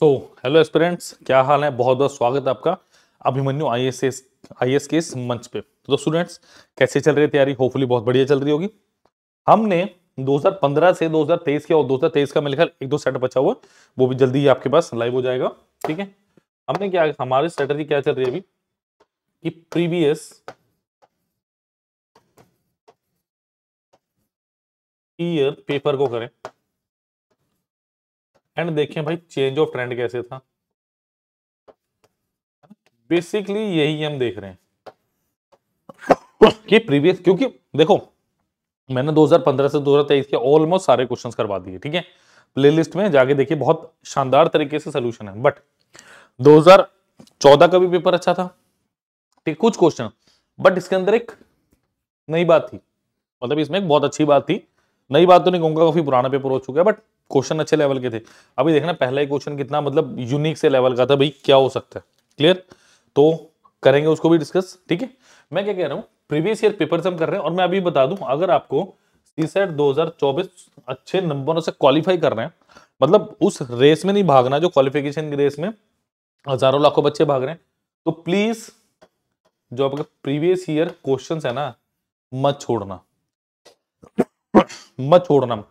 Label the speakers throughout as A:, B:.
A: So hello students क्या हाल है बहुत बहुत स्वागत है आपका अभिमन्यु आई एस के इस मंच पे तो स्टूडेंट्स कैसे चल रही है तैयारी होपफुली बहुत बढ़िया चल रही होगी हमने 2015 से 2023 के और 2023 का मेरे ख्याल एक दो सेट बचा अच्छा हुआ वो भी जल्दी ही आपके पास लाइव हो जाएगा ठीक है हमने क्या हमारी स्ट्रेटेजी क्या चल रही है अभी कि प्रीवियस ईयर पेपर को करें एंड देखें भाई चेंज ऑफ ट्रेंड कैसे था बेसिकली यही हम देख रहे हैं कि प्रीवियस क्योंकि देखो मैंने 2015 से 2023 के ऑलमोस्ट सारे क्वेश्चंस करवा दिए ठीक है प्लेलिस्ट में जाके देखिए बहुत शानदार तरीके से सोल्यूशन है बट 2014 का भी पेपर अच्छा था ठीक कुछ क्वेश्चन बट इसके अंदर एक नई बात थी मतलब इसमें एक बहुत अच्छी बात थी नई बात तो नहीं कहूंगा काफी पुराना पेपर हो चुका है बट क्वेश्चन अच्छे लेवल के थे अभी देखना पहला ही क्वेश्चन कितना मतलब यूनिक से लेवल का था भाई क्या हो सकता है क्लियर तो करेंगे उसको भी डिस्कस ठीक है मैं क्या कह रहा हूँ प्रीवियस ईयर पेपर से हम कर रहे हैं और मैं अभी बता दूं अगर आपको सी सेट 2024 अच्छे नंबरों से क्वालिफाई कर रहे हैं मतलब उस रेस में नहीं भागना जो क्वालिफिकेशन की रेस में हजारों लाखों बच्चे भाग रहे हैं तो प्लीज जो आपके प्रीवियस ईयर क्वेश्चन है ना मत छोड़ना मत छोड़ना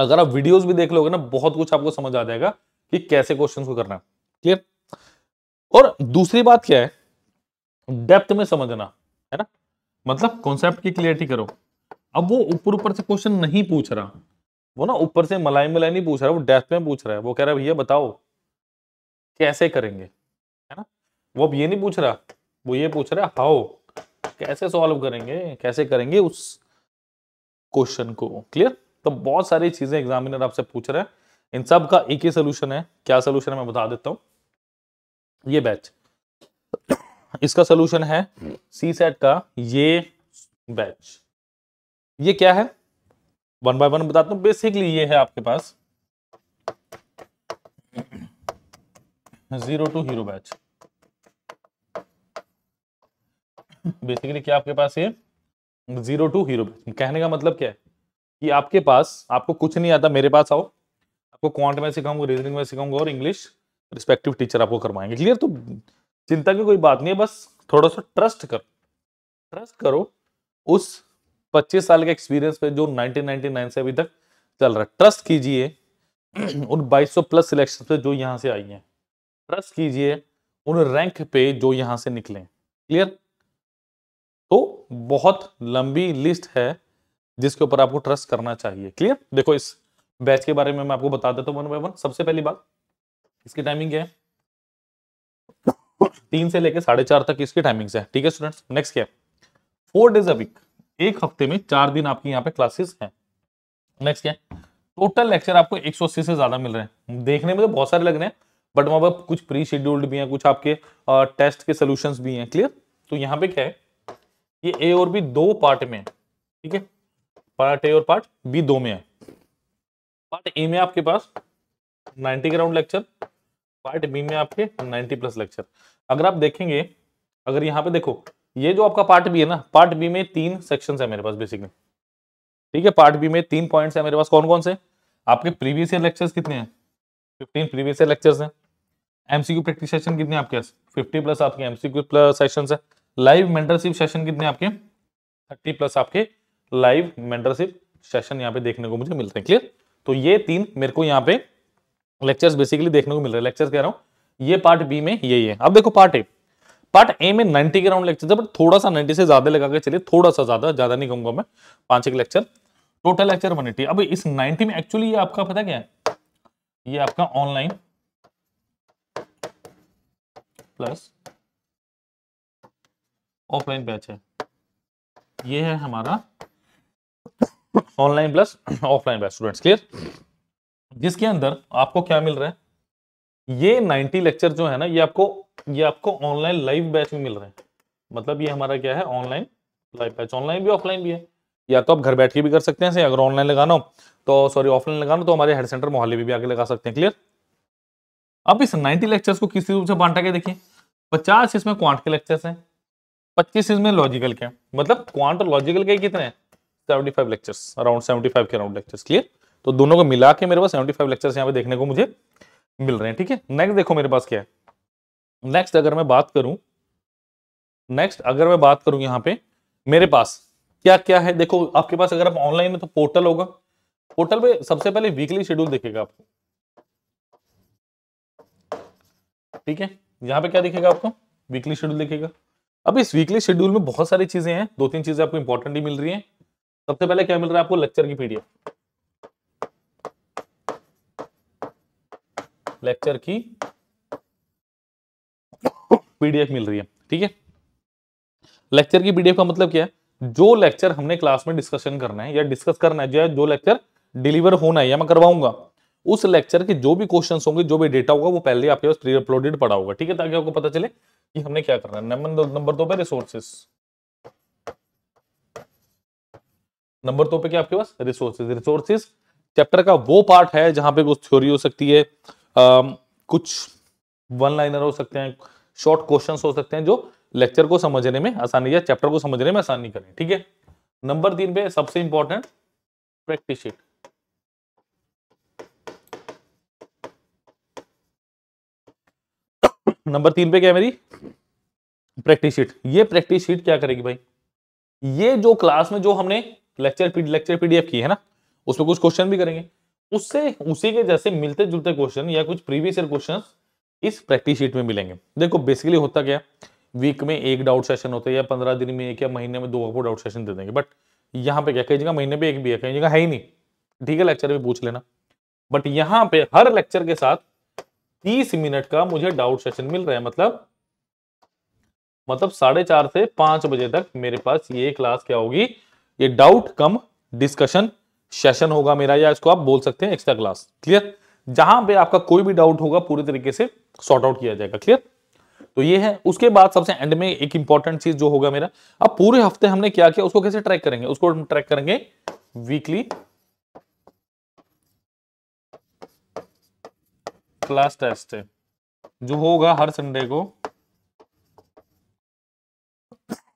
A: अगर आप वीडियोस भी देख लोगे ना बहुत कुछ आपको समझ आ जाएगा कि कैसे क्वेश्चंस को करना है क्लियर और दूसरी बात क्या है डेप्थ में समझना है ना मतलब कॉन्सेप्ट की क्लियरिटी करो अब वो ऊपर ऊपर से क्वेश्चन नहीं पूछ रहा वो ना ऊपर से मलाई मलाई नहीं पूछ रहा वो डेप्थ में पूछ रहा है वो कह रहा है भैया बताओ कैसे करेंगे है ना वो अब ये नहीं पूछ रहा वो ये पूछ रहा है हाउ कैसे सॉल्व करेंगे कैसे करेंगे उस क्वेश्चन को क्लियर तो बहुत सारी चीजें एग्जामिनर आपसे पूछ रहे हैं इन सब का एक ही सोल्यूशन है क्या सोल्यूशन है मैं बता देता हूँ ये बैच इसका सोल्यूशन है सी सेट का ये बैच ये क्या है वन बाय वन बताता हूँ बेसिकली ये है आपके पास zero to hero batch basically क्या आपके पास ये जीरो टू हीरो बैच कहने का मतलब क्या है कि आपके पास आपको कुछ नहीं आता मेरे पास आओ आपको क्वांट में सिखाऊंगा रीजनिंग में सिखाऊंगा और इंग्लिश रिस्पेक्टिव टीचर आपको करवाएंगे क्लियर तो चिंता की कोई बात नहीं है बस थोड़ा सा ट्रस्ट करो ट्रस्ट करो उस 25 साल के एक्सपीरियंस पे जो 1999 से अभी तक चल रहा है ट्रस्ट कीजिए उन 2200 प्लस सिलेक्शन पे जो यहाँ से आई हैं ट्रस्ट कीजिए उन रैंक पे जो यहाँ से निकले क्लियर तो बहुत लंबी लिस्ट है जिसके ऊपर आपको ट्रस्ट करना चाहिए क्लियर देखो इस बैच के बारे में मैं आपको बता देता हूँ वन बाय वन सबसे पहली बात इसकी टाइमिंग क्या है तीन से लेकर साढ़े चार तक इसकी टाइमिंग्स है ठीक है स्टूडेंट्स नेक्स्ट क्या फोर डेज अ वीक एक हफ्ते में चार दिन आपकी यहाँ पे क्लासेस हैं नेक्स्ट क्या टोटल लेक्चर आपको एक से ज्यादा मिल रहे हैं देखने में तो बहुत सारे लग रहे हैं बट वहां पर कुछ प्री शेड्यूल्ड भी हैं कुछ आपके टेस्ट के सोल्यूशन भी हैं क्लियर तो यहाँ पे क्या है ये ए और बी दो पार्ट में ठीक है पार्ट ए और पार्ट बी दो में है पार्ट ए में आपके पास 90 ग्राउंड लेक्चर पार्ट बी में आपके 90 प्लस लेक्चर अगर आप देखेंगे अगर यहाँ पे देखो ये जो आपका पार्ट बी है ना पार्ट बी में तीन सेक्शन है मेरे पास बेसिकली ठीक है पार्ट बी में तीन पॉइंट है मेरे पास कौन कौन से आपके प्रीवियस ईयर लेक्चर्स कितने हैं फिफ्टीन प्रीवियस ईयर लेक्चर्स हैं एमसीक्यू प्रैक्टिस सेशन कितने आपके पास फिफ्टी प्लस आपके एमसीक्यू प्लस सेशन है लाइव मेंटरशिप सेशन कितने आपके थर्टी प्लस आपके लाइव मेंटरशिप सेशन यहाँ पे देखने को मुझे मिलते हैं क्लियर तो ये तीन मेरे को यहाँ पे लेक्चर्स बेसिकली देखने को मिल रहे हैं लेक्चर्स कह रहा हूँ ये पार्ट बी में यही है अब देखो पार्ट ए पार्ट ए में 90 के राउंड लेक्चर था बट थोड़ा सा 90 से ज्यादा लगा के चलिए थोड़ा सा ज्यादा ज्यादा नहीं कहूंगा मैं पांच एक लेक्चर टोटल लेक्चर 180 अब इस 90 में एक्चुअली ये आपका पता क्या है ये आपका ऑनलाइन प्लस ऑफलाइन बैच है ये है हमारा online plus offline batch students clear जिसके अंदर आपको क्या मिल रहा है ये 90 लेक्चर जो है ना ये आपको ये आपको ऑनलाइन लाइव बैच में मिल रहे हैं मतलब ये हमारा क्या है ऑनलाइन लाइव बैच ऑनलाइन भी ऑफलाइन भी है या तो आप घर बैठ के भी कर सकते हैं अगर ऑनलाइन लगाना हो तो सॉरी ऑफलाइन लगाना तो हमारे हेड सेंटर मोहाली में भी आगे लगा सकते हैं क्लियर अब इस नाइनटी लेक्चर्स को किसी रूप से बांटा के देखिए पचास इसमें क्वांट के लेक्चर्स हैं पच्चीस इसमें लॉजिकल के मतलब क्वांट और लॉजिकल के कितने हैं seventy five lectures around seventy five के अराउंड लेक्चर्स क्लियर तो दोनों को मिला के मेरे पास सेवेंटी फाइव लेक्चर्स यहाँ पे देखने को मुझे मिल रहे हैं ठीक है नेक्स्ट देखो मेरे पास क्या है नेक्स्ट अगर मैं बात करूं नेक्स्ट अगर मैं बात करूं यहाँ पे मेरे पास क्या क्या है देखो आपके पास अगर आप ऑनलाइन में तो पोर्टल होगा पोर्टल पे सबसे पहले वीकली शेड्यूल देखेगा आपको ठीक है यहाँ पे क्या दिखेगा आपको वीकली शेड्यूल देखेगा अब इस वीकली शेड्यूल में बहुत सारी चीजें हैं दो तीन चीजें आपको इंपॉर्टेंट ही मिल रही हैं सबसे पहले क्या मिल रहा है आपको लेक्चर की पीडीएफ लेक्चर की पीडीएफ मिल रही है ठीक है लेक्चर की पीडीएफ का मतलब क्या है जो लेक्चर हमने क्लास में डिस्कशन करना है या डिस्कस करना है जो है जो लेक्चर डिलीवर होना है या मैं करवाऊंगा उस लेक्चर के जो भी क्वेश्चंस होंगे जो भी डेटा होगा वो पहले आपके पास प्री अपलोडेड पड़ा होगा ठीक है ताकि आपको पता चले कि हमने क्या करना है नंबर दो पे रिसोर्सेस नंबर दो पे क्या आपके पास रिसोर्सेज रिसोर्सेज चैप्टर का वो पार्ट है जहां पे कुछ थ्योरी हो सकती है आ, कुछ वन लाइनर हो सकते हैं शॉर्ट क्वेश्चन हो सकते हैं जो लेक्चर को समझने में आसानी या चैप्टर को समझने में आसानी करें ठीक है नंबर तीन पे सबसे इंपॉर्टेंट प्रैक्टिस शीट नंबर तीन पे क्या मेरी प्रैक्टिस शीट ये प्रैक्टिस शीट क्या करेगी भाई ये जो क्लास में जो हमने लेक्चर लेक्चर पीडीएफ की है ना उसमें कुछ क्वेश्चन भी करेंगे उससे उसी के जैसे मिलते जुलते क्वेश्चन या कुछ प्रीवियस ईयर क्वेश्चन इस प्रैक्टिस शीट में मिलेंगे देखो बेसिकली होता क्या वीक में एक डाउट सेशन होता है या पंद्रह दिन में एक या महीने में दो आपको डाउट सेशन दे देंगे बट यहाँ पे क्या कहीं जगह महीने पे एक भी है कहीं जगह है ही नहीं ठीक है लेक्चर भी पूछ लेना बट यहाँ पे हर लेक्चर के साथ तीस मिनट का मुझे डाउट सेशन मिल रहा है मतलब मतलब साढ़े चार से पांच बजे तक मेरे पास ये क्लास क्या होगी ये डाउट कम डिस्कशन सेशन होगा मेरा या इसको आप बोल सकते हैं एक्स्ट्रा क्लास क्लियर जहां पे आपका कोई भी डाउट होगा पूरे तरीके से सॉर्ट आउट किया जाएगा क्लियर तो ये है उसके बाद सबसे एंड में एक इंपॉर्टेंट चीज जो होगा मेरा अब पूरे हफ्ते हमने क्या किया उसको कैसे ट्रैक करेंगे उसको हम ट्रैक करेंगे वीकली क्लास टेस्ट जो होगा हर संडे को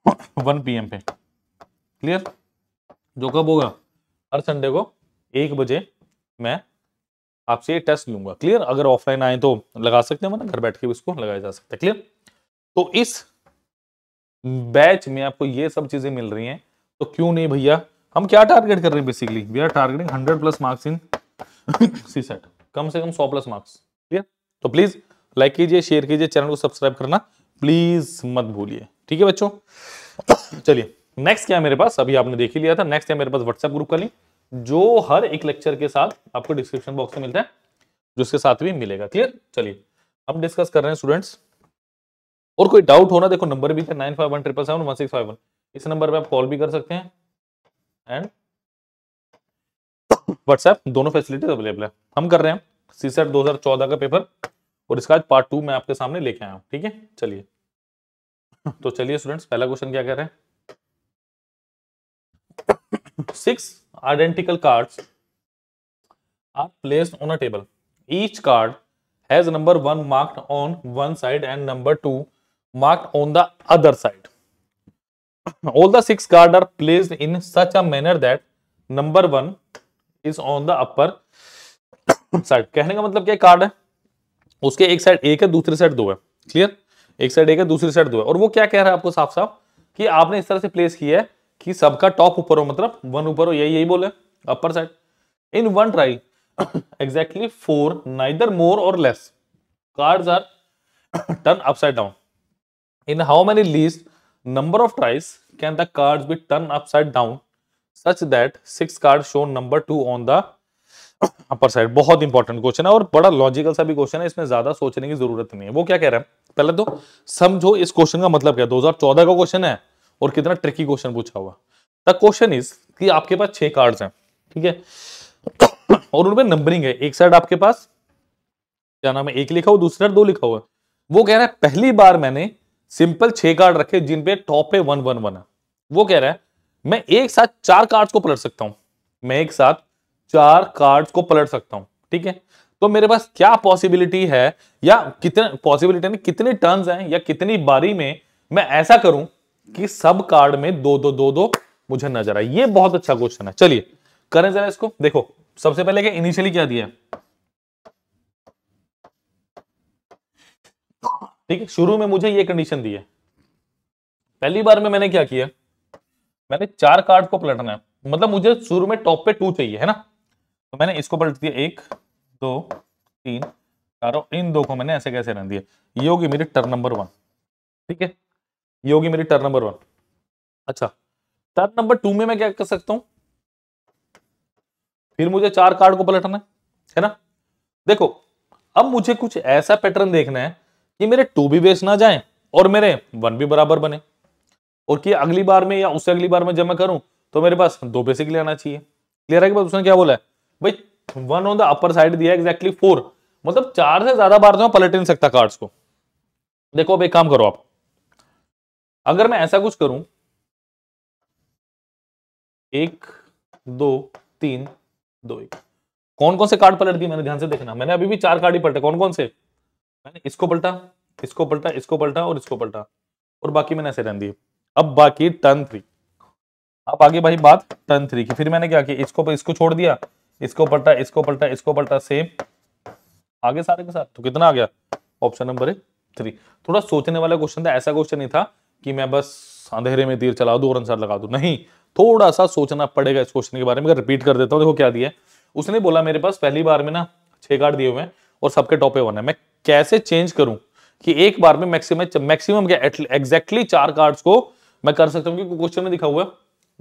A: 1 पीएम पे क्लियर जो कब होगा हर संडे को एक बजे मैं आपसे ये टेस्ट लूंगा क्लियर अगर ऑफलाइन आए तो लगा सकते हैं मतलब घर बैठ के भी उसको लगाया जा सकता है क्लियर तो इस बैच में आपको ये सब चीजें मिल रही हैं तो क्यों नहीं भैया हम क्या टारगेट कर रहे हैं basically we are targeting hundred plus marks in C set कम से कम सौ प्लस मार्क्स क्लियर तो प्लीज लाइक कीजिए शेयर कीजिए चैनल को सब्सक्राइब करना प्लीज मत भूलिए ठीक है बच्चों चलिए नेक्स्ट क्या मेरे पास अभी आपने देख ही लिया था नेक्स्ट है मेरे पास व्हाट्सएप ग्रुप का लिंक जो हर एक लेक्चर के साथ आपको डिस्क्रिप्शन बॉक्स में मिलता है जो उसके साथ भी मिलेगा क्लियर चलिए अब डिस्कस कर रहे हैं स्टूडेंट्स और कोई डाउट होना देखो नंबर भी था nine five one triple seven one six five one इस नंबर पे आप कॉल भी कर सकते हैं एंड व्हाट्सएप दोनों फैसिलिटीज अवेलेबल है हम कर रहे हैं सी सेट दो हजार चौदह का पेपर और इसका आज पार्ट टू मैं आपके सामने लेके आया हूँ ठीक है चलिए तो चलिए स्टूडेंट्स पहला क्वेश्चन क्या कह रहे हैं six identical cards are placed on a table. Each card has number 1 marked on one side and number 2 marked on the other side. All the six cards are placed in such a manner that number 1 is on the upper side कहने का मतलब क्या card है उसके एक side एक है दूसरी साइड दो है क्लियर एक साइड एक है दूसरी साइड दो है और वो क्या कह रहा है आपको साफ साफ कि आपने इस तरह से प्लेस किया है कि सबका टॉप ऊपर हो मतलब वन ऊपर हो यही यही बोले upper side in one try exactly four neither more और less cards are turn upside down in how many least number of tries can card cards be turned upside down such that six card show number two on the upper side बहुत important question है और बड़ा logical सा भी question है इसमें ज्यादा सोचने की जरूरत नहीं है वो क्या कह रहे हैं पहले तो समझो इस क्वेश्चन का मतलब क्या 2014 का क्वेश्चन है और कितना ट्रिकी क्वेश्चन पूछा हुआ द क्वेश्चन इज कि आपके पास छह कार्ड्स हैं ठीक है और उनमें नंबरिंग है एक साइड आपके पास क्या नाम है एक लिखा हुआ दूसरी साइड दो लिखा हुआ वो कह रहा है पहली बार मैंने सिंपल छह कार्ड रखे जिनपे टॉप पे वन वन वन है वो कह रहा है मैं एक साथ चार कार्ड्स को पलट सकता हूं मैं एक साथ चार कार्ड्स को पलट सकता हूँ ठीक है तो मेरे पास क्या पॉसिबिलिटी है या कितने पॉसिबिलिटी कितने टर्न्स हैं या कितनी बारी में मैं ऐसा करूं कि सब कार्ड में दो दो दो दो मुझे नजर आए ये बहुत अच्छा क्वेश्चन है चलिए करें जरा इसको देखो सबसे पहले इनिशियली क्या दिया ठीक है शुरू में मुझे ये कंडीशन दी है पहली बार में मैंने क्या किया मैंने चार कार्ड को पलटना है मतलब मुझे शुरू में टॉप पे टू चाहिए है ना तो मैंने इसको पलट दिया एक दो तीन चारों इन दो को मैंने ऐसे कैसे रख दिया ये होगी मेरी टर्न नंबर वन ठीक है ये होगी मेरी टर्न नंबर वन अच्छा टर्न नंबर टू में मैं क्या कर सकता हूं फिर मुझे चार कार्ड को पलटना है है ना देखो अब मुझे कुछ ऐसा पैटर्न देखना है कि मेरे टू भी वेस्ट ना जाए और मेरे वन भी बराबर बने और कि अगली बार में या उससे अगली बार में जब मैं करूं तो मेरे पास दो ले आना चाहिए क्लियर है कि उसने क्या बोला है भाई one on the upper side दिया एग्जैक्टली फोर मतलब चार से ज्यादा बार तो मैं पलट नहीं सकता कार्ड्स को देखो अब एक काम करो आप अगर मैं ऐसा कुछ करूं एक दो तीन दो एक कौन कौन से कार्ड पलट दिए मैंने ध्यान से देखना मैंने अभी भी चार कार्ड ही पलटे कौन कौन से मैंने इसको पलटा इसको पलटा इसको पलटा और इसको पलटा और बाकी मैंने ऐसे रहने दिए अब बाकी टर्न थ्री अब आगे भाई बात टर्न थ्री की फिर मैंने क्या किया इसको इसको छोड़ दिया इसको पलटा इसको पलटा इसको पलटा सेम आगे सारे के साथ तो कितना आ गया ऑप्शन नंबर थ्री थोड़ा सोचने वाला क्वेश्चन था ऐसा क्वेश्चन नहीं था कि मैं बस अंधेरे में तीर चला दू और आंसर लगा दू नहीं थोड़ा सा सोचना पड़ेगा इस क्वेश्चन के बारे में रिपीट कर देता हूँ देखो क्या दिया उसने बोला मेरे पास पहली बार में ना छह कार्ड दिए हुए हैं और सबके टॉपे वन है मैं कैसे चेंज करूं कि एक बार में मैक्सिम मैक्सिमम क्या एग्जैक्टली चार कार्ड्स को मैं कर सकता हूँ क्योंकि क्वेश्चन में दिखा हुआ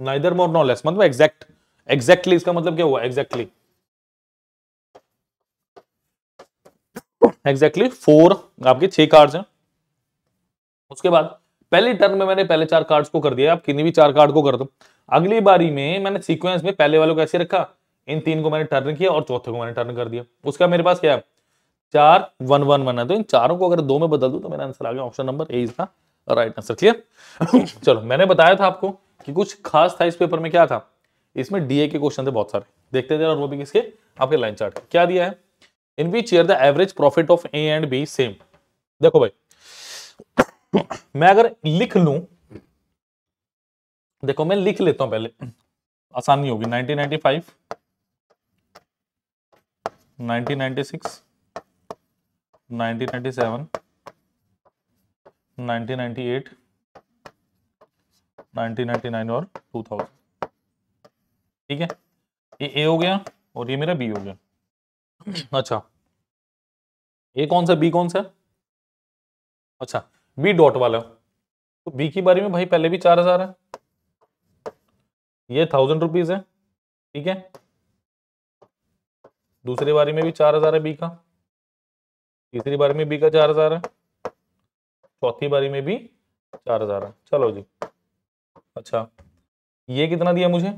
A: नाइदर मोर नो लेस मतलब एग्जैक्ट एग्जैक्टली इसका मतलब क्या हुआ एग्जैक्टली एग्जैक्टली फोर आपके छह कार्ड्स हैं उसके बाद पहले टर्न में मैंने पहले चार कार्ड्स को कर दिया आप किन्हीं भी चार कार्ड को कर दो अगली बारी में मैंने सीक्वेंस में पहले वालों को ऐसे रखा इन तीन को मैंने टर्न किया और चौथे को मैंने टर्न कर दिया उसका मेरे पास क्या चार वन वन वन है तो इन चारों को अगर दो में बदल दू तो मेरा आंसर आ गया option number A is the right answer clear चलो मैंने बताया था आपको कि कुछ खास था इस पेपर में क्या था इसमें डीए के क्वेश्चन थे बहुत सारे देखते थे और वो भी किसके आपके लाइन चार्ट क्या दिया है in which year the average profit of A and B same देखो भाई मैं अगर लिख लू देखो मैं लिख लेता हूं पहले आसानी होगी 1995 1996 1997 1998 1999 और 2000 ठीक है ये ए हो गया और ये मेरा बी हो गया अच्छा ए कौन सा बी कौन सा अच्छा बी डॉट वाला तो बी की बारी में भाई पहले भी चार हजार है ये थाउजेंड रुपीज है ठीक है दूसरी बारी में भी चार हजार है बी का तीसरी बारी में बी का चार हजार है चौथी बारी में भी चार हजार है चलो जी अच्छा ये कितना दिया मुझे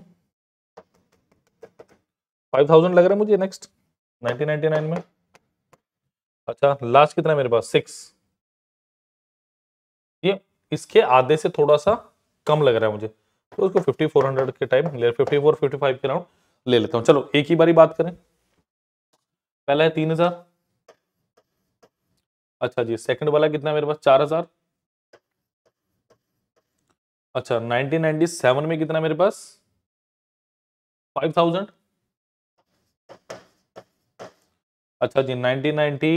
A: फाइव थाउजेंड लग रहा है मुझे नेक्स्ट नाइनटीन नाइनटी नाइन में अच्छा लास्ट कितना है मेरे पास सिक्स ये इसके आधे से थोड़ा सा कम लग रहा है मुझे तो उसको 5400 के टाइम ले 54 55 के राउंड ले लेता हूँ चलो एक ही बारी बात करें पहला है तीन हजार अच्छा जी सेकंड वाला कितना मेरे पास चार हजार अच्छा नाइनटीन सेवन में कितना मेरे पास फाइव थाउजेंड अच्छा जी नाइनटीन नाइनटी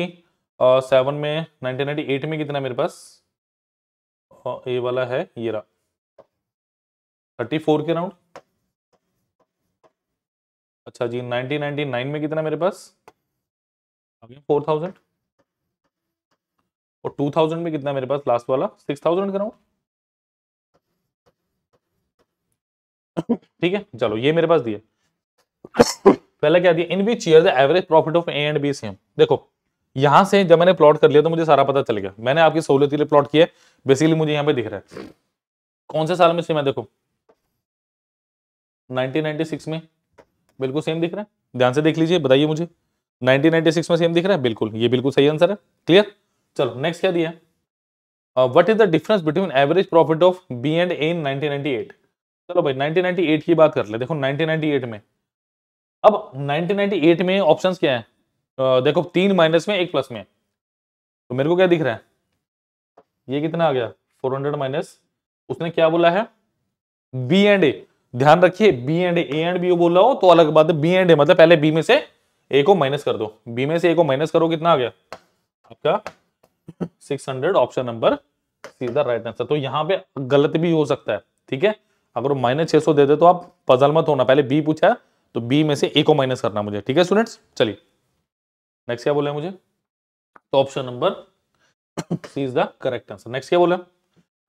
A: सेवन में नाइनटीन नाइनटी एट में कितना मेरे पास ये हाँ, वाला है ये रहा थर्टी फोर के राउंड अच्छा जी नाइनटीन नाइनटी नाइन में कितना मेरे पास फोर थाउजेंड और टू थाउजेंड में कितना मेरे पास लास्ट वाला सिक्स थाउजेंड के राउंड ठीक है चलो ये मेरे पास दिए पहला क्या दिया in which year the average profit of A and B same देखो यहां से जब मैंने प्लॉट कर लिया तो मुझे सारा पता चल गया मैंने आपकी सहूलियत के लिए प्लॉट किया बेसिकली मुझे यहाँ पे दिख रहा है कौन से साल में सेम है देखो 1996 में बिल्कुल सेम दिख रहा है ध्यान से देख लीजिए बताइए मुझे 1996 में सेम दिख रहा है बिल्कुल ये बिल्कुल सही आंसर है क्लियर चलो नेक्स्ट क्या दिया what is the difference between average profit of B and A in 1998 चलो भाई नाइनटीन की बात कर ले देखो नाइनटीन में अब 1998 में ऑप्शंस क्या है देखो तीन माइनस में एक प्लस में तो मेरे को क्या दिख रहा है ये कितना आ गया फोर हंड्रेड माइनस उसने क्या बोला है बी एंड ए ध्यान रखिए B and A and B बोल रहा हो तो अलग बात है बी एंड ए मतलब पहले बी में से ए को माइनस कर दो बी में से ए को माइनस करो कितना आ गया आपका सिक्स हंड्रेड ऑप्शन नंबर सीधा राइट आंसर तो यहां पे गलत भी हो सकता है ठीक है अगर माइनस छह सौ दे दे तो आप पजल मत होना पहले बी पूछा तो बी में से ए को माइनस करना मुझे ठीक है स्टूडेंट्स चलिए नेक्स्ट क्या बोला मुझे तो option number C is the correct answer next क्या बोला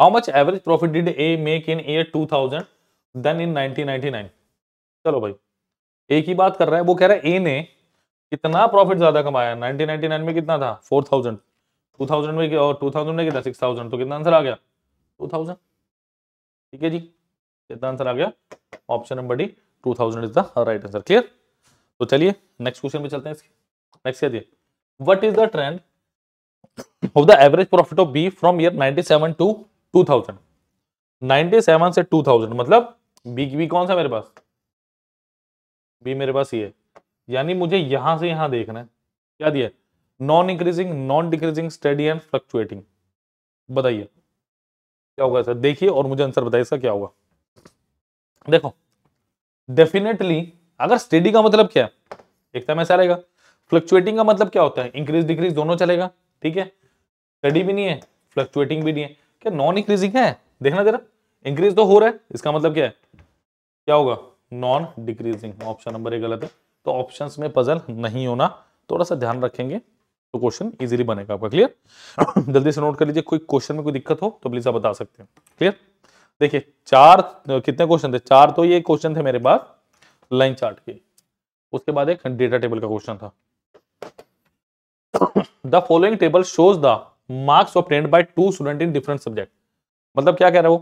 A: how much average profit did A make in year 2000 then in 1999 चलो भाई ए की बात कर रहा है वो कह रहा है ए ने कितना प्रॉफिट ज्यादा कमाया 1999 में कितना था 4000 2000 में और 2000 में कितना 6000 तो कितना आंसर आ गया 2000 ठीक है जी कितना आंसर आ गया option number D 2000 is the right answer clear तो चलिए नेक्स्ट क्वेश्चन पे चलते हैं इसके नेक्स्ट क्या दिया what is the trend of the average profit of B from year 97 to 2000 97 से 2000 मतलब बी बी कौन सा मेरे पास बी मेरे पास ये यानी मुझे यहां से यहां देखना है क्या दिया non increasing non decreasing steady and fluctuating बताइए क्या होगा सर देखिए और मुझे आंसर बताइए इसका क्या होगा देखो डेफिनेटली अगर स्टडी का मतलब क्या है एक तो ऐसा रहेगा फ्लक्चुएटिंग का मतलब क्या होता है इंक्रीज डिक्रीज दोनों चलेगा ठीक है स्टडी भी नहीं है फ्लक्चुएटिंग भी नहीं है क्या नॉन इंक्रीजिंग है देखना जरा इंक्रीज तो हो रहा है इसका मतलब क्या है क्या होगा नॉन डिक्रीजिंग ऑप्शन नंबर एक गलत है तो ऑप्शंस में पजल नहीं होना थोड़ा सा ध्यान रखेंगे तो क्वेश्चन इजीली बनेगा आपका क्लियर जल्दी से नोट कर लीजिए कोई क्वेश्चन में कोई दिक्कत हो तो प्लीज आप बता सकते हैं क्लियर देखिए चार कितने क्वेश्चन थे चार तो ये क्वेश्चन थे मेरे पास लाइन चार्ट के उसके बाद एक डेटा टेबल का क्वेश्चन था the following table shows the marks obtained by two student in different subject मतलब क्या कह रहे हो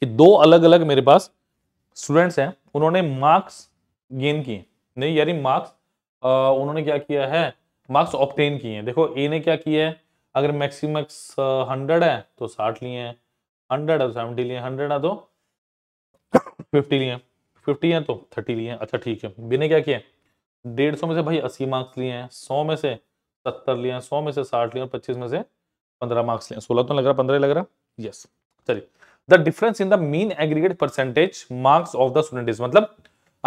A: कि दो अलग अलग मेरे पास स्टूडेंट्स हैं उन्होंने मार्क्स गेन किए नहीं यानी मार्क्स उन्होंने क्या किया है मार्क्स ऑप्टेन किए हैं देखो ए ने क्या किया है अगर मैक्सिम हंड्रेड है तो साठ लिए हैं हंड्रेड है तो सेवेंटी लिए हंड्रेड है तो फिफ्टी लिए फिफ्टी है तो थर्टी लिए अच्छा ठीक है बिने क्या किया डेढ़ सौ में से भाई अस्सी मार्क्स लिए हैं सौ में से सत्तर लिया सौ में से साठ लिया पच्चीस में से पंद्रह मार्क्स लिया सोलह तो लग रहा पंद्रह लग रहा यस चलिए the difference in the mean aggregate percentage marks of the student is मतलब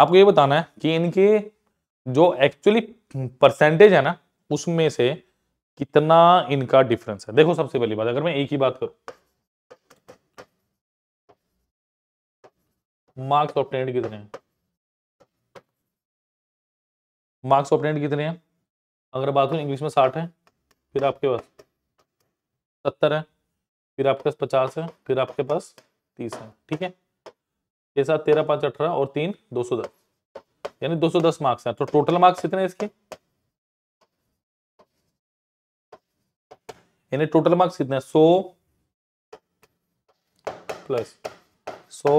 A: आपको ये बताना है कि इनके जो एक्चुअली परसेंटेज है ना उसमें से कितना इनका डिफरेंस है देखो सबसे पहली बात अगर मैं एक ही बात करूं मार्क्स ऑप्टेंट कितने हैं मार्क्स ऑप्टेंट कितने हैं अगर बात करें इंग्लिश में साठ है फिर आपके पास सत्तर है फिर आपके पास पचास है फिर आपके पास तीस है ठीक है ये साथ तेरह पाँच अठारह और तीन दो सौ दस यानी दो सौ दस मार्क्स हैं तो टोटल मार्क्स कितने इसके यानी टोटल मार्क्स कितने सो सौ प्लस सो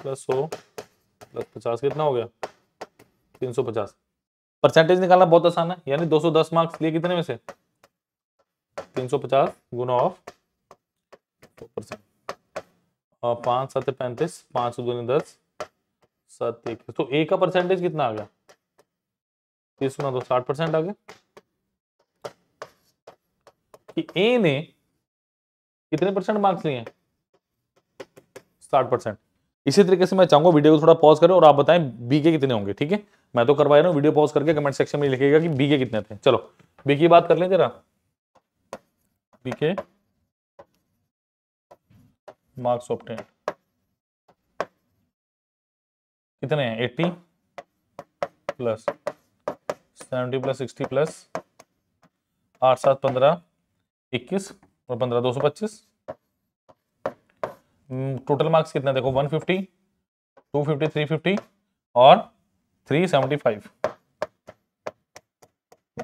A: प्लस सौ प्लस पचास कितना हो गया तीन सौ पचास परसेंटेज निकालना बहुत आसान है यानी 210 मार्क्स लिए कितने में से 350 गुना ऑफ परसेंट और पांच सात पैंतीस पांच सौ दूनी दस सात एक तो ए का परसेंटेज कितना आ गया तीस गुना दो साठ परसेंट आ गया कि ए ने कितने परसेंट मार्क्स लिए साठ परसेंट इसी तरीके से मैं चाहूंगा वीडियो को थोड़ा पॉज करें और आप बताएं बी के कितने होंगे ठीक है मैं तो करवा रहा हूँ वीडियो पॉज करके कमेंट सेक्शन में लिखेगा कि बीके कितने थे चलो बीके की बात कर लें जरा बीके मार्क्स ऑप्टेन कितने हैं eighty plus seventy plus sixty plus आठ सात पंद्रह इक्कीस और पंद्रह दो सौ पच्चीस टोटल हम्म, मार्क्स कितने देखो one fifty two fifty three fifty और थ्री सेवेंटी फाइव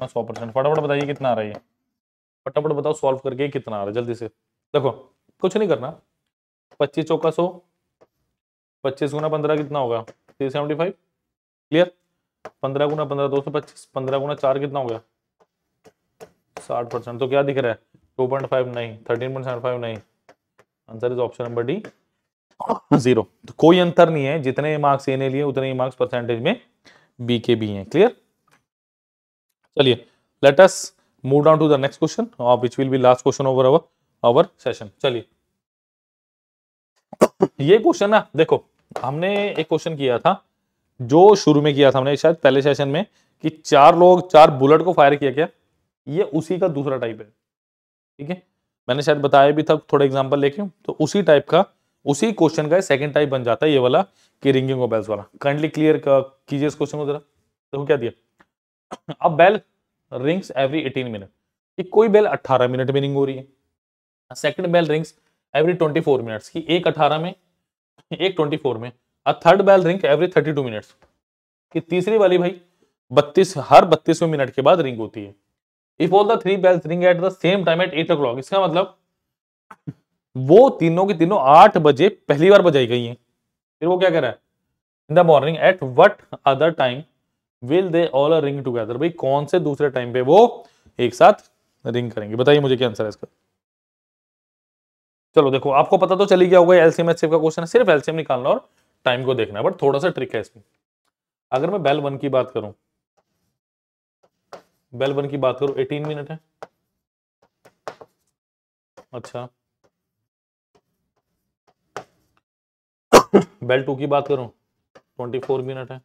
A: सौ परसेंट फटाफट बताइए कितना आ रहा है फटाफट बताओ सॉल्व करके कितना आ रहा है जल्दी से देखो कुछ नहीं करना पच्चीस चौका सौ पच्चीस गुना पंद्रह कितना होगा थ्री सेवेंटी फाइव क्लियर पंद्रह गुना पंद्रह दो सौ पच्चीस पंद्रह गुना चार कितना हो गया साठ परसेंट तो क्या दिख रहा है टू पॉइंट फाइव नहीं थर्टीन पॉइंट सेवन फाइव नहीं answer is option number D zero तो कोई अंतर नहीं है जितने मार्क्स ए ने लिए उतने ही मार्क्स परसेंटेज में बी के भी हैं क्लियर चलिए let us move down to the next question which will be last question over our our session चलिए ये क्वेश्चन ना देखो हमने एक क्वेश्चन किया था जो शुरू में किया था हमने शायद पहले सेशन में कि चार लोग चार बुलेट को फायर किया गया ये उसी का दूसरा टाइप है ठीक है मैंने शायद बताया भी था थोड़ा एग्जांपल लेके तो उसी टाइप का उसी क्वेश्चन का सेकंड टाइप बन जाता है ये वाला कि रिंगिंग ऑफ बेल्स वाला काइंडली क्लियर कीजिए इस क्वेश्चन को जरा देखो क्या दिया अब bell rings every eighteen minute एक कोई बेल अट्ठारह मिनट में रिंग हो रही है second bell rings every 24 minutes की एक अठारह में एक 24 में और third bell ring every thirty two minute की तीसरी वाली भाई 32 हर 32वें मिनट के बाद रिंग होती है if all the three bells ring at the same time at eight o'clock इसका मतलब वो तीनों की तीनों आठ बजे पहली बार बजाई गई हैं फिर वो क्या कह रहा है in the morning at what other time will they all a ring together भाई कौन से दूसरे टाइम पे वो एक साथ रिंग करेंगे बताइए मुझे क्या आंसर है इसका चलो देखो आपको पता तो चली गया होगा एलसीएम एचसीएफ का क्वेश्चन है सिर्फ एलसीएम निकालना और टाइम को देखना है बट थोड़ा सा ट्रिक है इसमें अगर मैं बेल वन की बात करूं बेल वन की बात करूं 18 मिनट है अच्छा बेल टू की बात करूं ट्वेंटी फोर मिनट है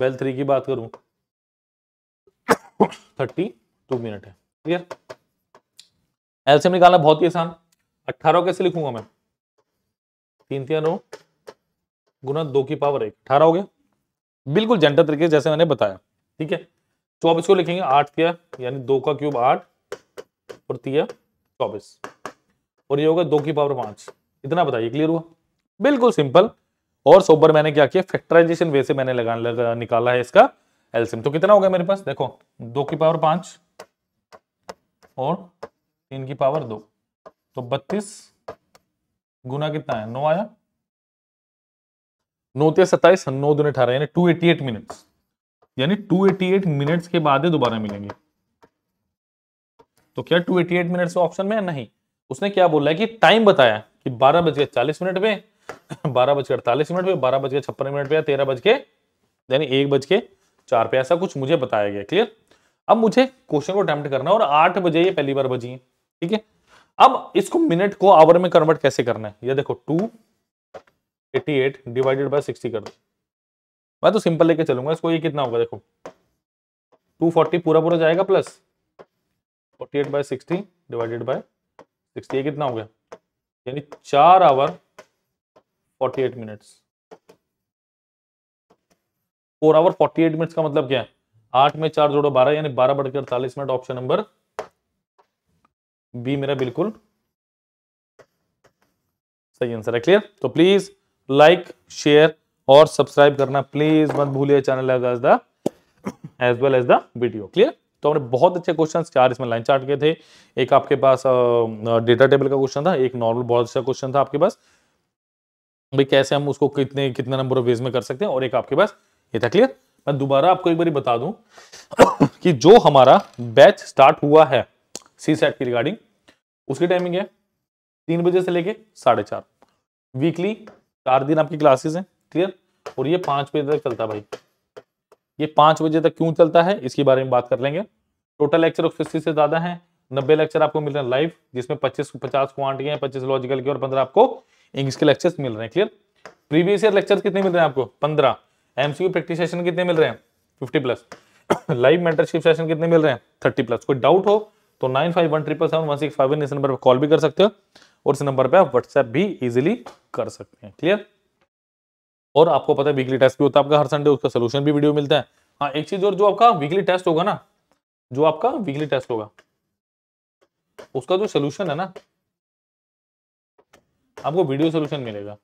A: बेल थ्री की बात करूं थर्टी टू मिनट है क्लियर एलसीएम निकालना बहुत ही आसान अट्ठारह कैसे लिखूंगा मैं तीन तीन नौ गुना दो की पावर एक अठारह हो गया बिल्कुल जनटर तरीके जैसे मैंने बताया ठीक है चौबीस को लिखेंगे आठ किया यानी दो का क्यूब आठ और तीन चौबीस और ये होगा दो की पावर पांच इतना बताइए क्लियर हुआ बिल्कुल सिंपल और सोबर मैंने क्या किया फैक्टराइजेशन वे से मैंने लगा, लगा निकाला है इसका एल्सियम तो कितना हो गया मेरे पास देखो दो की पावर पांच और तीन की पावर दो तो बत्तीस गुना कितना है नौ आया नौ तेरह सत्ताईस नौ दिन अठारह यानी टू एटी एट मिनट्स यानी टू एटी एट मिनट्स के बाद ही दोबारा मिलेंगे तो क्या two eighty eight minutes option में है नहीं उसने क्या बोला है कि टाइम बताया कि बारह बज के चालीस मिनट पे बारह बज के अड़तालीस मिनट पे बारह बज के छप्पन मिनट पे या तेरह बज के यानी एक बज के चार पे ऐसा कुछ मुझे बताया गया क्लियर अब मुझे क्वेश्चन को अटैम्प्ट करना है और आठ बजे ये पहली बार बजी है ठीक है अब इसको मिनट को आवर में कन्वर्ट कैसे करना है ये देखो two eighty eight divided by sixty कर दो मैं तो सिंपल लेके चलूंगा इसको ये कितना होगा देखो टू फोर्टी पूरा पूरा जाएगा plus forty eight by sixty divided by sixty कितना हो गया यानी चार hour forty eight minutes four hour forty eight minutes का मतलब क्या है आठ में चार जोड़ो बारह यानी बारह बढ़कर अड़तालीस मिनट ऑप्शन नंबर बी मेरा बिल्कुल सही आंसर है क्लियर तो प्लीज लाइक शेयर और सब्सक्राइब करना प्लीज मत भूलिए channel as the as well as the video clear तो हमने बहुत अच्छे क्वेश्चन चार इसमें लाइन चार्ट के थे एक आपके पास डेटा टेबल का क्वेश्चन था एक नॉर्मल बहुत अच्छा क्वेश्चन था आपके पास भाई कैसे हम उसको कितने कितने नंबर ऑफ वेज में कर सकते हैं और एक आपके पास ये था क्लियर मैं दोबारा आपको एक बार बता दूं कि जो हमारा बैच स्टार्ट हुआ है सी सेट की रिगार्डिंग उसकी टाइमिंग है तीन बजे से लेके साढ़े चार वीकली चार दिन आपकी क्लासेस हैं क्लियर और ये पांच बजे तक चलता है भाई ये पांच बजे तक क्यों चलता है इसके बारे में बात कर लेंगे टोटल लेक्चर फिफ्टी से ज्यादा है नब्बे लेक्चर आपको मिल रहे हैं लाइव जिसमें पच्चीस पचास क्वांटिटी हैं पच्चीस लॉजिकल के और पंद्रह आपको इंग्लिश के लेक्चर्स मिल रहे हैं क्लियर प्रीवियस ईयर लेक्चर कितने मिल रहे हैं आपको पंद्रह एमसीक्यू प्रैक्टिस सेशन कितने मिल रहे हैं fifty plus live mentorship session कितने मिल रहे हैं थर्टी प्लस कोई डाउट हो तो nine five one triple seven one six five इस नंबर पर कॉल भी कर सकते हो और इस नंबर पर आप व्हाट्सएप भी इजिली कर सकते हैं क्लियर और आपको पता है वीकली टेस्ट भी होता है आपका हर संडे उसका सोल्यूशन भी वीडियो मिलता है हाँ एक चीज और जो आपका वीकली टेस्ट होगा ना जो आपका वीकली टेस्ट होगा उसका जो सोल्यूशन है ना आपको वीडियो सोल्यूशन मिलेगा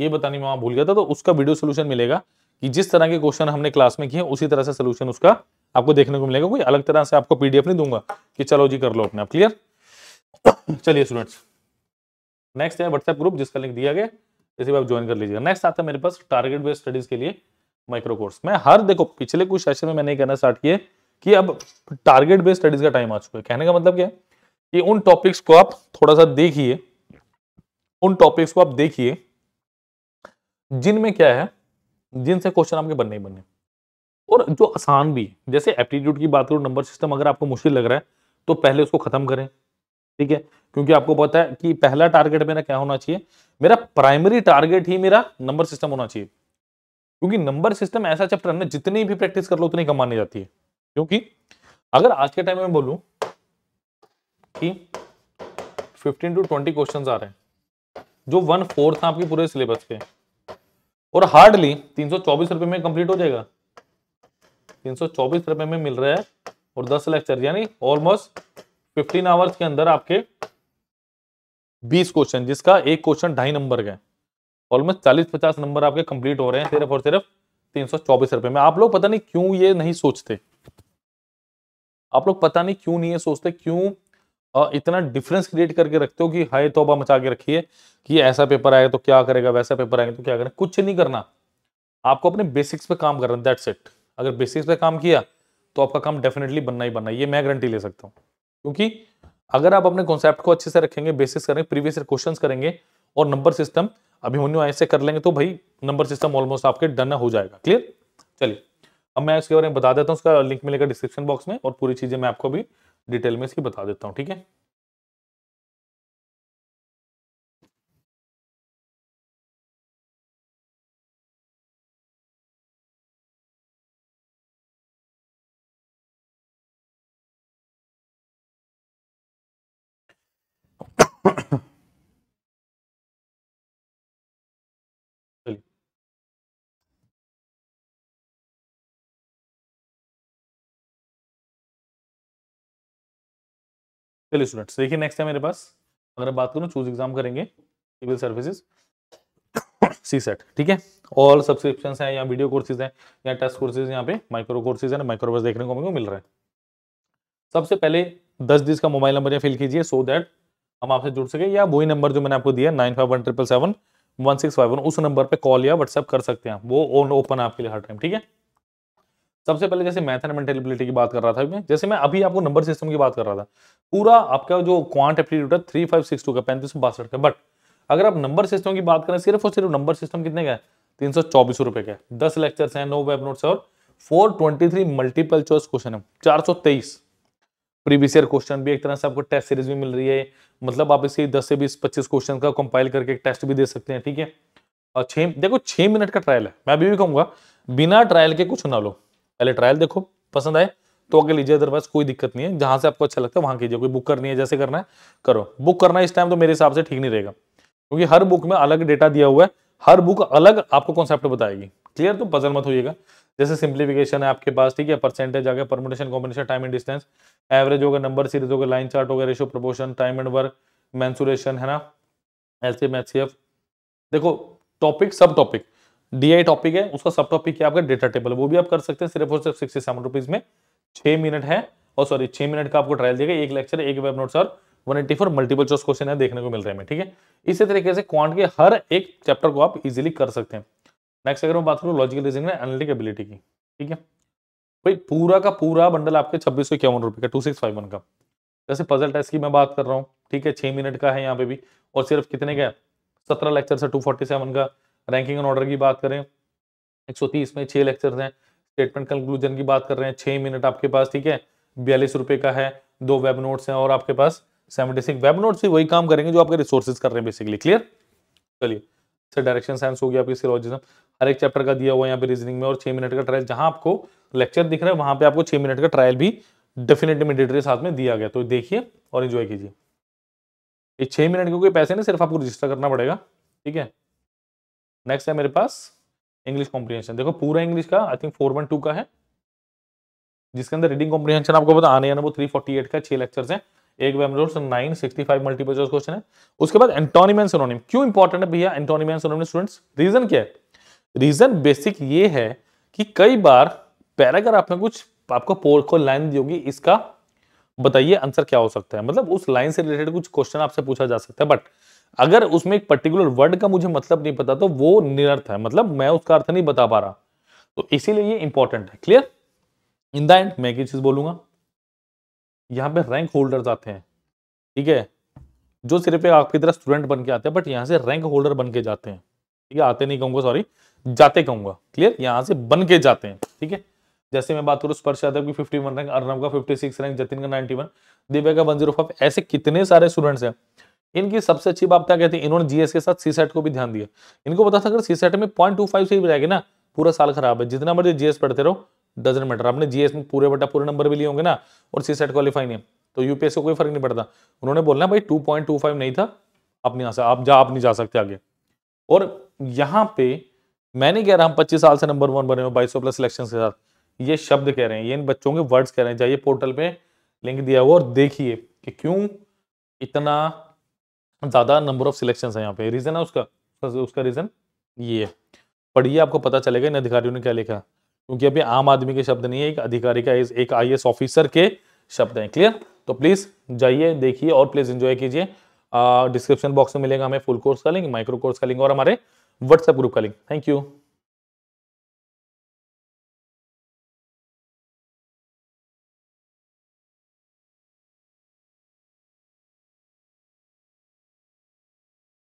A: ये बताने में वहां भूल गया था तो उसका वीडियो सोल्यूशन मिलेगा कि जिस तरह के क्वेश्चन हमने क्लास में किए उसी तरह से सोल्यूशन उसका आपको देखने को मिलेगा कोई अलग तरह से आपको पीडीएफ नहीं दूंगा कि चलो जी कर लो अपने आप क्लियर चलिए स्टूडेंट्स नेक्स्ट है व्हाट्सएप ग्रुप जिसका लिंक दिया गया इसी भी आप ज्वाइन कर लीजिएगा नेक्स्ट आता है मेरे पास टारगेट बेस्ड स्टडीज के लिए माइक्रो कोर्स मैं हर देखो पिछले कुछ सेशन में मैंने कहना स्टार्ट किया कि अब टारगेट बेस्ड स्टडीज का टाइम आ चुका है कहने का मतलब क्या कि उन टॉपिक्स को आप थोड़ा सा देखिए उन टॉपिक्स को आप देखिए जिनमें क्या है जिनसे क्वेश्चन आपके बनने ही बनने और जो आसान भी जैसे एप्टीट्यूड की बात करो नंबर सिस्टम अगर आपको मुश्किल लग रहा है तो पहले उसको खत्म करें ठीक है क्योंकि आपको पता है कि पहला टारगेट मेरा क्या होना चाहिए मेरा प्राइमरी टारगेट ही मेरा नंबर सिस्टम होना चाहिए क्योंकि नंबर सिस्टम ऐसा चैप्टर में जितनी भी प्रैक्टिस कर लो उतनी कम मानी जाती है क्योंकि अगर आज के टाइम में बोलू कि 15 टू 20 क्वेश्चंस आ रहे हैं जो वन फोर्थ आपके पूरे सिलेबस के और हार्डली तीन रुपए में कंप्लीट हो जाएगा तीन रुपए में मिल रहा है और 10 लेक्चर यानी ऑलमोस्ट फिफ्टीन आवर्स के अंदर आपके बीस क्वेश्चन जिसका एक क्वेश्चन ढाई नंबर का ऑलमोस्ट चालीस पचास नंबर आपके कंप्लीट हो रहे हैं सिर्फ और सिर्फ तीन सौ चौबीस रुपए में आप लोग पता नहीं क्यों ये नहीं सोचते आप लोग पता नहीं क्यों नहीं ये सोचते क्यों इतना डिफरेंस क्रिएट करके रखते हो कि हाय तोबा मचा के रखिए कि ऐसा पेपर आएगा तो क्या करेगा वैसा पेपर आएगा तो क्या करेगा कुछ नहीं करना आपको अपने बेसिक्स पे काम करना दैट्स इट अगर बेसिक्स पे काम किया तो आपका काम डेफिनेटली बनना ही बनना ये मैं गारंटी ले सकता हूँ क्योंकि अगर आप अपने कॉन्सेप्ट को अच्छे से रखेंगे बेसिस करेंगे प्रीवियस ईयर क्वेश्चन करेंगे और नंबर सिस्टम अभिमन्यु ऐसे कर लेंगे तो भाई नंबर सिस्टम ऑलमोस्ट आपके डन हो जाएगा क्लियर चलिए अब मैं इसके बारे में बता देता हूँ उसका लिंक मिलेगा डिस्क्रिप्शन बॉक्स में और पूरी चीज़ें मैं आपको अभी डिटेल में इसकी बता देता हूँ ठीक है चलिए स्टूडेंट्स देखिए नेक्स्ट है मेरे पास अगर बात करूँ चूज एग्जाम करेंगे सिविल सर्विसेज सी सेट ठीक है ऑल सब्सक्रिप्शन है या वीडियो कोर्सेज हैं या टेस्ट कोर्सेज यहाँ पे माइक्रो कोर्सेज है माइक्रोवर्स देखने को मेरे को मिल रहा है सबसे पहले दस दिन का मोबाइल नंबर या फिल कीजिए सो दैट हम आपसे जुड़ सके या वही नंबर जो मैंने आपको दिया nine five one triple seven one six five one उस नंबर पे कॉल या व्हाट्सएप कर सकते हैं वो ओन ओपन आपके लिए हर टाइम ठीक है सबसे पहले जैसे मैथ एंड की बात कर रहा था मैं जैसे मैं अभी आपको नंबर सिस्टम की बात कर रहा था पूरा आपका जो क्वांट एप्टीट्यूड है थ्री फाइव सिक्स टू का पैंतीस सौ बासठ का बट अगर आप नंबर सिस्टम की बात करें सिर्फ और सिर्फ नंबर सिस्टम कितने का है तीन सौ चौबीस रुपए का दस लेक्चर्स हैं नो वेब नोट्स और four twenty three multiple choice question है चार सौ तेईस प्रीवियस ईयर क्वेश्चन भी एक तरह से आपको टेस्ट सीरीज भी मिल रही है मतलब आप इसे दस से बीस पच्चीस क्वेश्चन का कंपाइल करके एक टेस्ट भी दे सकते हैं ठीक है और छह देखो छह मिनट का ट्रायल है मैं अभी भी कहूंगा बिना ट्रायल के कुछ ना लो पहले ट्रायल देखो पसंद आए तो आगे लीजिए अदरवाइज कोई दिक्कत नहीं है जहां से आपको अच्छा लगता है वहां कीजिए कोई बुक करनी है जैसे करना है करो बुक करना इस टाइम तो मेरे हिसाब से ठीक नहीं रहेगा क्योंकि हर बुक में अलग डेटा दिया हुआ है हर बुक अलग आपको कॉन्सेप्ट बताएगी क्लियर तो पजल मत होइएगा जैसे सिंप्लीफिकेशन है आपके पास ठीक है परसेंटेज आ गया permutation combination time and distance average होगा नंबर सीरीज होगा लाइन चार्ट होगा ratio proportion time and work mensuration है ना एलसीएम एचसीएफ देखो टॉपिक सब टॉपिक डीआई टॉपिक है उसका सब टॉपिक क्या आपका डेटा टेबल वो भी आप कर सकते हैं सिर्फ और सिर्फ सिक्सटी सेवन रुपीज में छह मिनट है और सॉरी छह मिनट का आपको ट्रायल देगा एक लेक्चर एक वेब नोट्स और one eighty four multiple choice question है देखने को मिल रहे हैं ठीक है इसी तरीके से क्वांट के हर एक चैप्टर को आप इजिली कर सकते हैं नेक्स्ट अगर मैं बात करूँ लॉजिकल रीजनिंग में एनालिटिक एबिलिटी की ठीक है भाई पूरा का पूरा बंडल आपके छब्बीस सौ इक्यावन रुपये का टू सिक्स फाइव वन का जैसे पजल टेस्ट की मैं बात कर रहा हूँ ठीक है छः मिनट का है यहाँ पे भी और सिर्फ कितने का सत्रह लेक्चर है टू फोर्टी सेवन का रैंकिंग एंड ऑर्डर की बात करें एक सौ तीस में छः लेक्चर हैं स्टेटमेंट कंक्लूजन की बात कर रहे हैं छः मिनट आपके पास ठीक है बयालीस रुपये का है दो वेब नोट्स हैं और आपके पास सेवेंटी सिक्स वेब नोट्स भी वही काम करेंगे जो आपके रिसोर्सेज कर रहे हैं बेसिकली क्लियर चलिए सर डायरेक्शन साइंस हो गया आपकी सिलोजिज्म हर एक चैप्टर का दिया हुआ यहाँ पे रीजनिंग में और छह मिनट का ट्रायल जहां आपको लेक्चर दिख रहा है वहां पे आपको छह मिनट का ट्रायल भी डेफिनेटली मेडिटरी साथ में दिया गया तो देखिए और इन्जॉय कीजिए ये छह मिनट के कोई पैसे नहीं सिर्फ आपको रजिस्टर करना पड़ेगा ठीक है नेक्स्ट है मेरे पास इंग्लिश कॉम्प्रीहेंशन देखो पूरा इंग्लिश का आई थिंक फोर का है जिसके अंदर रीडिंग कॉम्प्रीहेंशन आपको पता आने थ्री फोर्टी एट का छह लेक्चर है एक nine sixty five multiple question है उसके बाद एंटोनिम एंड क्यों इंपॉर्टेंट है भैया एंटोनिम एंड स्टूडेंट्स रीजन क्या है रीज़न बेसिक ये है कि कई बार पैराग्राफ में कुछ आपको पोल को लाइन दी होगी इसका बताइए आंसर क्या हो सकता है मतलब उस लाइन से रिलेटेड कुछ क्वेश्चन आपसे पूछा जा सकता है बट अगर उसमें एक पर्टिकुलर वर्ड का मुझे मतलब नहीं पता तो वो निरर्थ है मतलब मैं उसका अर्थ नहीं बता पा रहा तो इसीलिए ये इंपॉर्टेंट है क्लियर इन द एंड मैं एक चीज बोलूंगा यहां पे रैंक होल्डर्स आते हैं ठीक है जो सिर्फ आपकी तरह स्टूडेंट बन के आते हैं बट यहां से रैंक होल्डर बन के जाते हैं ठीक है आते नहीं कहूंगा सॉरी जाते कहूंगा क्लियर यहां से बन के जाते हैं ठीक है जैसे मैं बात करूं स्पर्श यादव की 51 रैंक अर्नब का 56 रैंक जतिन का 91 दिव्या का 105 ऐसे कितने सारे स्टूडेंट्स हैं इनकी सबसे अच्छी बात क्या कहती है इन्होंने जीएस के साथ सी सेट को भी ध्यान दिया इनको पता था अगर सी सेट में पॉइंट टू फाइव से ही रहेगा ना पूरा साल खराब है जितना मर्जी जीएस पढ़ते रहो डजन मैटर आपने जीएस में पूरे बटा पूरे नंबर भी लिए होंगे ना और सी सेट क्वालिफाई नहीं तो यूपीएस को कोई फर्क नहीं पड़ता उन्होंने बोलना भाई टू पॉइंट टू फाइव नहीं था आप नहीं आ आप जा आप नहीं जा सकते आगे और यहाँ पे मैं नहीं कह रहा हम 25 साल से नंबर वन बने हो बाईस प्लस सिलेक्शन के साथ ये शब्द कह रहे हैं ये इन बच्चों के वर्ड्स कह रहे हैं जाइए पोर्टल पे लिंक दिया हुआ और देखिए कि क्यों इतना ज़्यादा नंबर ऑफ सिलेक्शन है यहाँ पे रीज़न है उसका उसका रीज़न ये है पढ़िए आपको पता चलेगा इन अधिकारियों ने क्या लिखा क्योंकि अभी आम आदमी के शब्द नहीं है एक अधिकारी का एक आई ऑफिसर के शब्द हैं क्लियर तो प्लीज़ जाइए देखिए और प्लीज़ इंजॉय कीजिए डिस्क्रिप्शन बॉक्स में मिलेगा हमें फुल कोर्स का लिंक माइक्रो कोर्स का लिंक और हमारे व्हाट्सएप ग्रुप का लिंक थैंक यू